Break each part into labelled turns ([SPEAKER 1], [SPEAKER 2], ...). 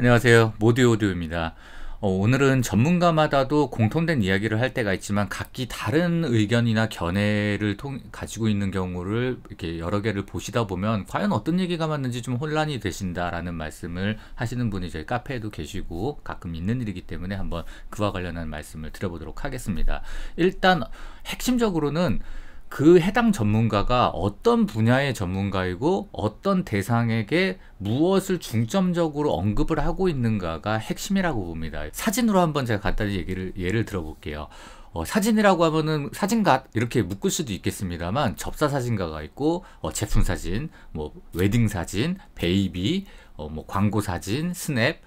[SPEAKER 1] 안녕하세요. 모디오디오입니다. 어, 오늘은 전문가마다도 공통된 이야기를 할 때가 있지만 각기 다른 의견이나 견해를 통, 가지고 있는 경우를 이렇게 여러 개를 보시다 보면 과연 어떤 얘기가 맞는지 좀 혼란이 되신다라는 말씀을 하시는 분이 저희 카페에도 계시고 가끔 있는 일이기 때문에 한번 그와 관련한 말씀을 드려보도록 하겠습니다. 일단 핵심적으로는 그 해당 전문가가 어떤 분야의 전문가이고 어떤 대상에게 무엇을 중점적으로 언급을 하고 있는가가 핵심이라고 봅니다. 사진으로 한번 제가 간단히 얘기를 예를 들어볼게요. 어, 사진이라고 하면은 사진가 이렇게 묶을 수도 있겠습니다만 접사 사진가가 있고 어, 제품 사진, 뭐 웨딩 사진, 베이비, 어, 뭐 광고 사진, 스냅,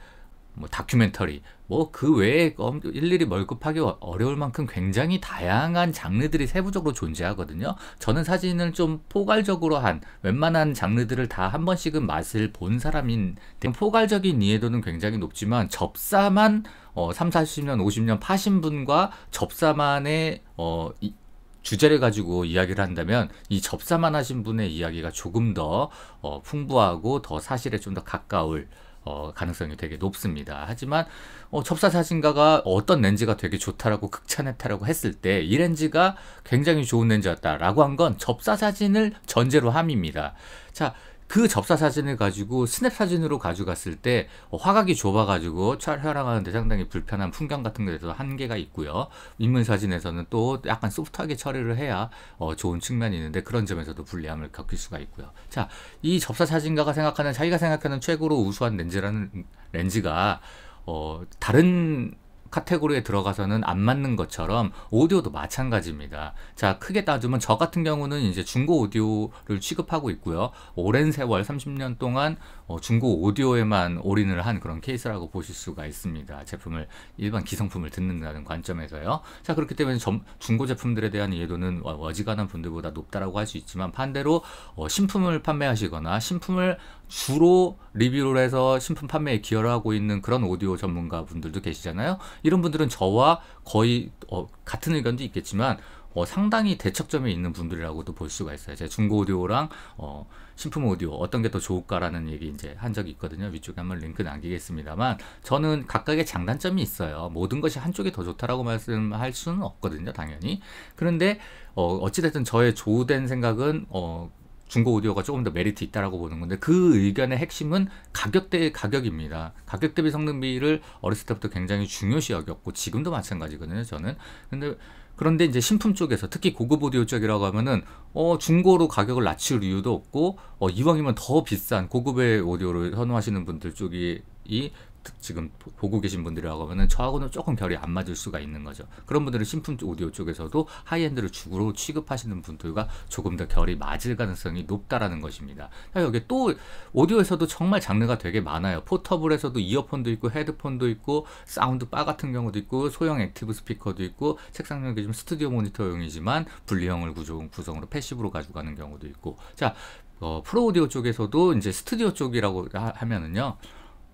[SPEAKER 1] 뭐 다큐멘터리 뭐 그 외에 일일이 멀급하기 어, 어려울 만큼 굉장히 다양한 장르들이 세부적으로 존재하거든요. 저는 사진을 좀 포괄적으로 한 웬만한 장르들을 다 한 번씩은 맛을 본 사람인 포괄적인 이해도는 굉장히 높지만 접사만 어, 3, 40년, 50년 파신 분과 접사만의 어, 이, 주제를 가지고 이야기를 한다면 이 접사만 하신 분의 이야기가 조금 더 어, 풍부하고 더 사실에 좀 더 가까울 어, 가능성이 되게 높습니다. 하지만 어, 첩사 사진가가 어떤 렌즈가 되게 좋다라고 극찬했다라고 했을 때 이 렌즈가 굉장히 좋은 렌즈였다라고 한 건 접사 사진을 전제로 함입니다. 자, 그 접사 사진을 가지고 스냅 사진으로 가져갔을 때 어, 화각이 좁아가지고 촬영하는데 상당히 불편한 풍경 같은 것에서 한계가 있고요. 인문 사진에서는 또 약간 소프트하게 처리를 해야 어, 좋은 측면이 있는데 그런 점에서도 불리함을 겪을 수가 있고요. 자, 이 접사 사진가가 생각하는 자기가 생각하는 최고로 우수한 렌즈라는 렌즈가 어, 다른 카테고리에 들어가서는 안 맞는 것처럼 오디오도 마찬가지입니다. 자, 크게 따지면 저 같은 경우는 이제 중고 오디오를 취급하고 있고요. 오랜 세월 30년 동안 어, 중고 오디오에만 올인을 한 그런 케이스라고 보실 수가 있습니다. 제품을 일반 기성품을 듣는다는 관점에서요. 자, 그렇기 때문에 점, 중고 제품들에 대한 이해도는 어, 어지간한 분들보다 높다라고 할 수 있지만 반대로 어, 신품을 판매하시거나 신품을 주로 리뷰를 해서 신품 판매에 기여를 하고 있는 그런 오디오 전문가 분들도 계시잖아요. 이런 분들은 저와 거의 어, 같은 의견도 있겠지만 어, 상당히 대척점에 있는 분들이라고도 볼 수가 있어요. 제 중고 오디오랑 어, 신품 오디오 어떤 게 더 좋을까라는 얘기 이제 한 적이 있거든요. 위쪽에 한번 링크 남기겠습니다만 저는 각각의 장단점이 있어요. 모든 것이 한쪽이 더 좋다라고 말씀할 수는 없거든요, 당연히. 그런데 어, 어찌됐든 저의 조된 생각은 어, 중고 오디오가 조금 더 메리트 있다라고 보는 건데 그 의견의 핵심은 가격대의 가격입니다. 가격 대비 성능 비를 어렸을 때부터 굉장히 중요시 여겼고 지금도 마찬가지거든요. 저는 근데 그런데 이제 신품 쪽에서 특히 고급 오디오 쪽이라고 하면은 어 중고로 가격을 낮출 이유도 없고 어 이왕이면 더 비싼 고급의 오디오를 선호하시는 분들 쪽이 이 지금 보고 계신 분들이라고 하면은 저하고는 조금 결이 안 맞을 수가 있는 거죠. 그런 분들은 신품 오디오 쪽에서도 하이엔드를 주로 취급하시는 분들과 조금 더 결이 맞을 가능성이 높다라는 것입니다. 여기 또 오디오에서도 정말 장르가 되게 많아요. 포터블에서도 이어폰도 있고 헤드폰도 있고 사운드 바 같은 경우도 있고 소형 액티브 스피커도 있고 책상용이 좀 스튜디오 모니터용이지만 분리형을 구조, 구성으로 패시브로 가져가는 경우도 있고 자 어, 프로 오디오 쪽에서도 이제 스튜디오 쪽이라고 하, 하면은요.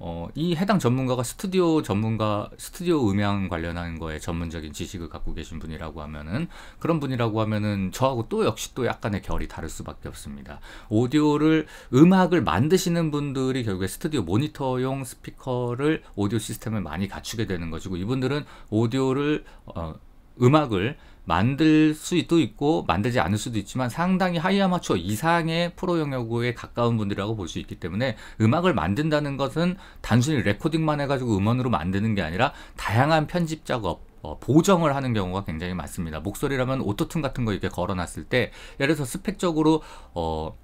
[SPEAKER 1] 어, 이 해당 전문가가 스튜디오 전문가, 스튜디오 음향 관련한 거에 전문적인 지식을 갖고 계신 분이라고 하면은, 그런 분이라고 하면은 저하고 또 역시 또 약간의 결이 다를 수밖에 없습니다. 오디오를, 음악을 만드시는 분들이 결국에 스튜디오 모니터용 스피커를, 오디오 시스템을 많이 갖추게 되는 것이고, 이분들은 오디오를, 어, 음악을 만들 수도 있고 만들지 않을 수도 있지만 상당히 하이 아마추어 이상의 프로 영역에 가까운 분들이라고 볼 수 있기 때문에 음악을 만든다는 것은 단순히 레코딩만 해가지고 음원으로 만드는 게 아니라 다양한 편집 작업 어, 보정을 하는 경우가 굉장히 많습니다. 목소리라면 오토튠 같은 거 이렇게 걸어놨을 때 예를 들어서 스펙적으로 어,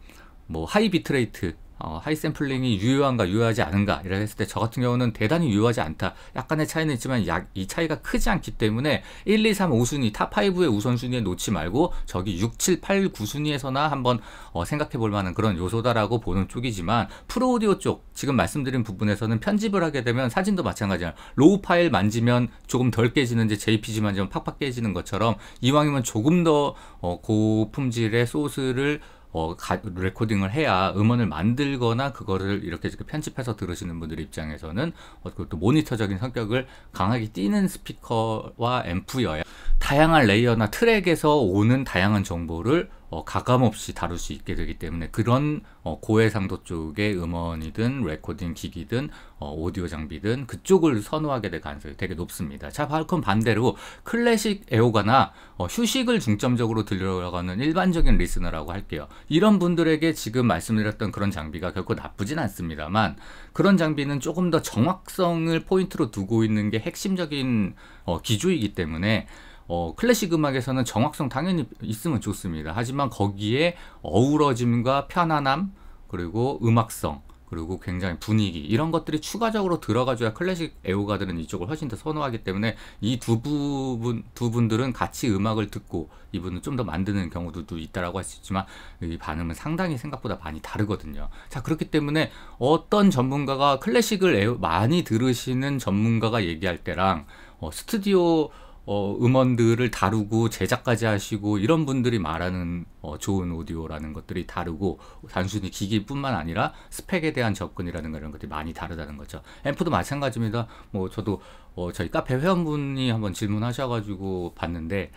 [SPEAKER 1] 뭐 하이 비트레이트 어, 하이 샘플링이 유효한가 유효하지 않은가 이라 했을 때 저 같은 경우는 대단히 유효하지 않다 약간의 차이는 있지만 약, 이 차이가 크지 않기 때문에 1, 2, 3, 5순위 탑5의 우선순위에 놓지 말고 저기 6, 7, 8, 9순위에서나 한번 어, 생각해 볼 만한 그런 요소다라고 보는 쪽이지만 프로 오디오 쪽 지금 말씀드린 부분에서는 편집을 하게 되면 사진도 마찬가지야 로우 파일 만지면 조금 덜 깨지는데 JPG 만지면 팍팍 깨지는 것처럼 이왕이면 조금 더 어, 고품질의 소스를 어, 가, 레코딩을 해야 음원을 만들거나 그거를 이렇게 이렇게 그 편집해서 들으시는 분들 입장에서는 어, 그것도 모니터적인 성격을 강하게 띄는 스피커와 앰프여야 다양한 레이어나 트랙에서 오는 다양한 정보를 어, 가감없이 다룰 수 있게 되기 때문에 그런 어, 고해상도 쪽의 음원이든 레코딩 기기든 어, 오디오 장비든 그쪽을 선호하게 될 가능성이 되게 높습니다. 자, 발콘 반대로 클래식 애호가나 어, 휴식을 중점적으로 들려가는 일반적인 리스너라고 할게요. 이런 분들에게 지금 말씀드렸던 그런 장비가 결코 나쁘진 않습니다만 그런 장비는 조금 더 정확성을 포인트로 두고 있는 게 핵심적인 어, 기조이기 때문에 어, 클래식 음악에서는 정확성 당연히 있으면 좋습니다. 하지만 거기에 어우러짐과 편안함, 그리고 음악성, 그리고 굉장히 분위기 이런 것들이 추가적으로 들어가줘야 클래식 애호가들은 이쪽을 훨씬 더 선호하기 때문에 이 두 부분 두 분들은 같이 음악을 듣고 이분은 좀 더 만드는 경우도 있다라고 할 수 있지만 이 반응은 상당히 생각보다 많이 다르거든요. 자 그렇기 때문에 어떤 전문가가 클래식을 많이 들으시는 전문가가 얘기할 때랑 어, 스튜디오 어, 음원들을 다루고 제작까지 하시고 이런 분들이 말하는 어, 좋은 오디오라는 것들이 다르고 단순히 기기뿐만 아니라 스펙에 대한 접근이라는 이런 것들이 많이 다르다는 거죠. 앰프도 마찬가지입니다. 뭐 저도 어, 저희 카페 회원분이 한번 질문하셔가지고 봤는데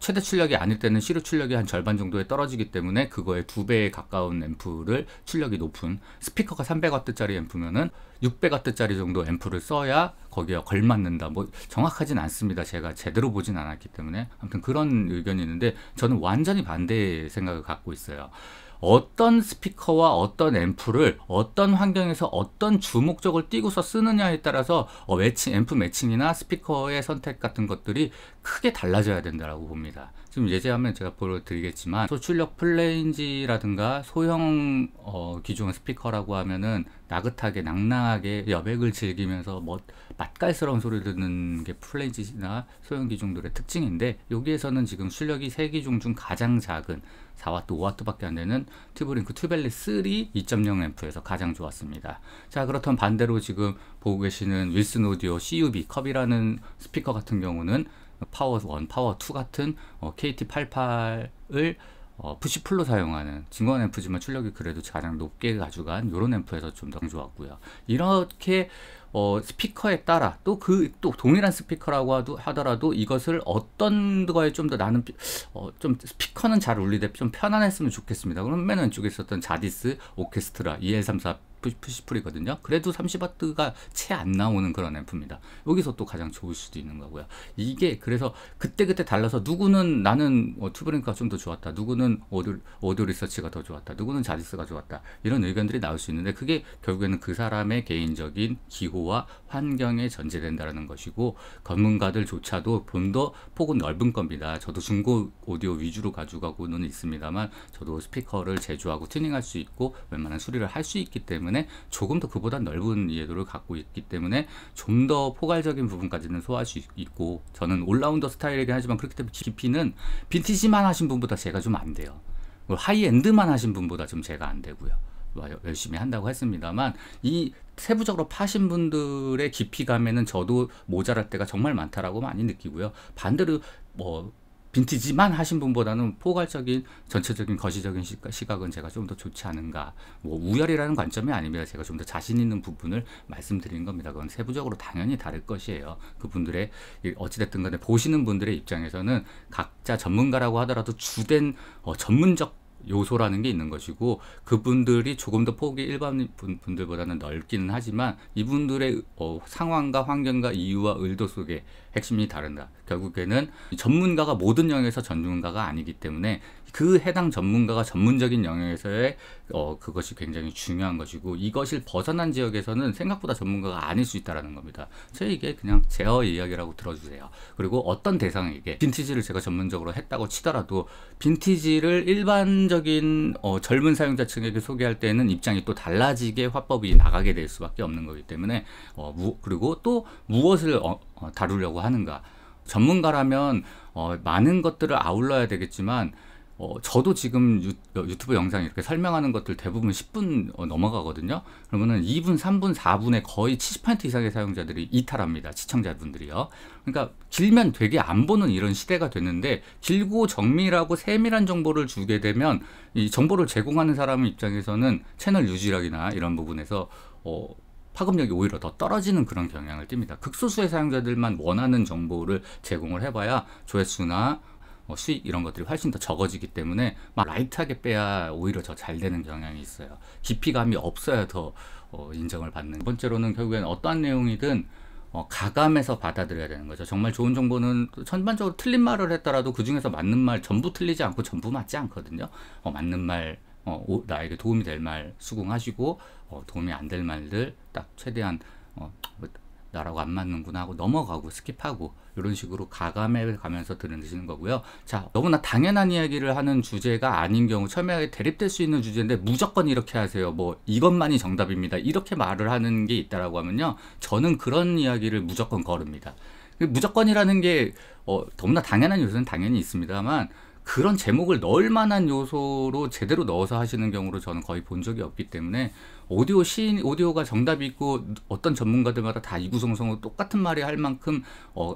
[SPEAKER 1] 최대 출력이 아닐 때는 C로 출력이 한 절반 정도에 떨어지기 때문에 그거에 두 배에 가까운 앰프를 출력이 높은 스피커가 300W짜리 앰프면은 600W짜리 정도 앰프를 써야 거기에 걸맞는다. 뭐 정확하진 않습니다. 제가 제대로 보진 않았기 때문에 아무튼 그런 의견이 있는데 저는 완전히 반대의 생각을 갖고 있어요. 어떤 스피커와 어떤 앰프를 어떤 환경에서 어떤 주목적을 띄고서 쓰느냐에 따라서 어, 매칭, 앰프 매칭이나 스피커의 선택 같은 것들이 크게 달라져야 된다고 봅니다. 지금 예제하면 제가 보여드리겠지만 소출력 플레인지라든가 소형 어, 기종 스피커라고 하면은 나긋하게 낭낭하게 여백을 즐기면서 멋, 뭐 맛깔스러운 소리를 듣는 게 플레인지나 소형 기종들의 특징인데 여기에서는 지금 출력이 3 기종 중 가장 작은 4와트, 5와트밖에 안 되는 튜브링크 튜벨리 3 2.0 앰프에서 가장 좋았습니다. 자, 그렇다면 반대로 지금 보고 계시는 윌슨 오디오 CUB 컵이라는 스피커 같은 경우는 파워 1, 파워 2 같은 어, KT88을 어, 푸시풀로 사용하는 진건 앰프지만 출력이 그래도 가장 높게 가져간 이런 앰프에서 좀 더 좋았고요. 이렇게 어, 스피커에 따라 또 그또 그, 또 동일한 스피커라고 하도, 하더라도 이것을 어떤 거에 좀 더 나는 어, 좀 스피커는 잘 울리되 좀 편안했으면 좋겠습니다. 그러면맨 왼쪽에 있었던 자디스 오케스트라 2134 푸시풀이거든요. 그래도 30W가 채 안 나오는 그런 앰프입니다. 여기서 또 가장 좋을 수도 있는 거고요. 이게 그래서 그때그때 달라서 누구는 나는 어, 튜브링크가 좀 더 좋았다. 누구는 오드, 오드 리서치가 더 좋았다. 누구는 자디스가 좋았다. 이런 의견들이 나올 수 있는데 그게 결국에는 그 사람의 개인적인 기호와 환경에 전제된다는 것이고 전문가들조차도 좀더 폭은 넓은 겁니다. 저도 중고 오디오 위주로 가져가고는 있습니다만 저도 스피커를 제조하고 튜닝할 수 있고 웬만한 수리를 할 수 있기 때문에 때문에 조금 더 그보다 넓은 이해도를 갖고 있기 때문에 좀 더 포괄적인 부분까지는 소화할 수 있고 저는 올라운더 스타일이긴 하지만 그렇기 때문에 깊이는 빈티지만 하신 분보다 제가 좀 안 돼요. 하이엔드만 하신 분보다 좀 제가 안 되고요. 뭐 열심히 한다고 했습니다만 이 세부적으로 파신 분들의 깊이감에는 저도 모자랄 때가 정말 많다라고 많이 느끼고요. 반대로 뭐 빈티지만 하신 분보다는 포괄적인 전체적인 거시적인 시각, 은 제가 좀 더 좋지 않은가 뭐 우열이라는 관점이 아닙니다 제가 좀 더 자신 있는 부분을 말씀드리는 겁니다 그건 세부적으로 당연히 다를 것이에요 그분들의 어찌됐든 간에 보시는 분들의 입장에서는 각자 전문가라고 하더라도 주된 어, 전문적 요소라는 게 있는 것이고 그분들이 조금 더 폭이 일반 분들보다는 넓기는 하지만 이분들의 어, 상황과 환경과 이유와 의도 속에 핵심이 다른다. 결국에는 전문가가 모든 영역에서 전문가가 아니기 때문에 그 해당 전문가가 전문적인 영역에서의 어, 그것이 굉장히 중요한 것이고 이것을 벗어난 지역에서는 생각보다 전문가가 아닐 수 있다라는 겁니다. 저 이게 그냥 제어 이야기라고 들어주세요. 그리고 어떤 대상에게 빈티지를 제가 전문적으로 했다고 치더라도 빈티지를 일반 일반적인 어, 젊은 사용자층에게 소개할 때는 입장이 또 달라지게 화법이 나가게 될 수밖에 없는 거기 때문에 어, 무, 그리고 또 무엇을 어, 어, 다루려고 하는가 전문가라면 어, 많은 것들을 아울러야 되겠지만 어, 저도 지금 유, 어, 튜브 영상 이렇게 설명하는 것들 대부분 10분 어, 넘어가거든요. 그러면은 2분, 3분, 4분에 거의 70% 이상의 사용자들이 이탈합니다. 시청자분들이요. 그러니까 길면 되게 안 보는 이런 시대가 됐는데 길고 정밀하고 세밀한 정보를 주게 되면 이 정보를 제공하는 사람 입장에서는 채널 유지력이나 이런 부분에서 어, 파급력이 오히려 더 떨어지는 그런 경향을 띕니다 극소수의 사용자들만 원하는 정보를 제공을 해봐야 조회수나 뭐 수익 이런 것들이 훨씬 더 적어지기 때문에 막 라이트하게 빼야 오히려 더 잘 되는 경향이 있어요. 깊이감이 없어야 더 어, 인정을 받는. 두 번째로는 결국엔 어떠한 내용이든 어, 가감해서 받아들여야 되는 거죠. 정말 좋은 정보는 전반적으로 틀린 말을 했더라도 그 중에서 맞는 말 전부 틀리지 않고 전부 맞지 않거든요. 어, 맞는 말, 어, 나에게 도움이 될 말 수긍하시고 어, 도움이 안 될 말들 딱 최대한 나라고 안 맞는구나 하고 넘어가고 스킵하고 이런 식으로 가감해 가면서 들으시는 거고요. 자, 너무나 당연한 이야기를 하는 주제가 아닌 경우 첨예하게 대립될 수 있는 주제인데 무조건 이렇게 하세요. 뭐 이것만이 정답입니다. 이렇게 말을 하는 게 있다라고 하면요. 저는 그런 이야기를 무조건 거릅니다. 그 무조건이라는 게 어, 너무나 당연한 요소는 당연히 있습니다만 그런 제목을 넣을 만한 요소로 제대로 넣어서 하시는 경우로 저는 거의 본 적이 없기 때문에 오디오 시인 오디오가 정답이 있고 어떤 전문가들마다 다 이구성성으로 똑같은 말이 할 만큼 어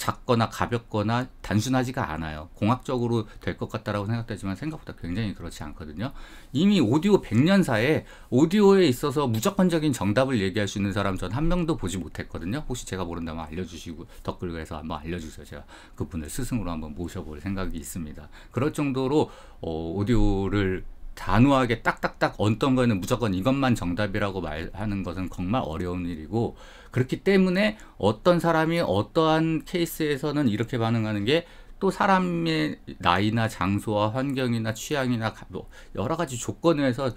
[SPEAKER 1] 작거나 가볍거나 단순하지가 않아요. 공학적으로 될 것 같다라고 생각되지만 생각보다 굉장히 그렇지 않거든요. 이미 오디오 100년사에 오디오에 있어서 무조건적인 정답을 얘기할 수 있는 사람 전 한 명도 보지 못했거든요. 혹시 제가 모른다면 알려주시고 댓글해서 한번 알려주세요. 제가 그분을 스승으로 한번 모셔볼 생각이 있습니다. 그럴 정도로 어, 오디오를 단호하게 딱딱딱 어떤 거는 무조건 이것만 정답이라고 말하는 것은 정말 어려운 일이고 그렇기 때문에 어떤 사람이 어떠한 케이스에서는 이렇게 반응하는 게 또 사람의 나이나 장소와 환경이나 취향이나 뭐 여러 가지 조건에서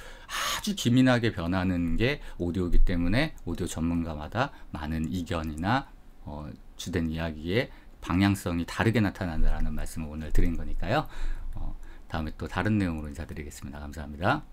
[SPEAKER 1] 아주 기민하게 변하는 게 오디오이기 때문에 오디오 전문가마다 많은 이견이나 어, 주된 이야기의 방향성이 다르게 나타난다라는 말씀을 오늘 드린 거니까요. 다음에 또 다른 내용으로 인사드리겠습니다. 감사합니다.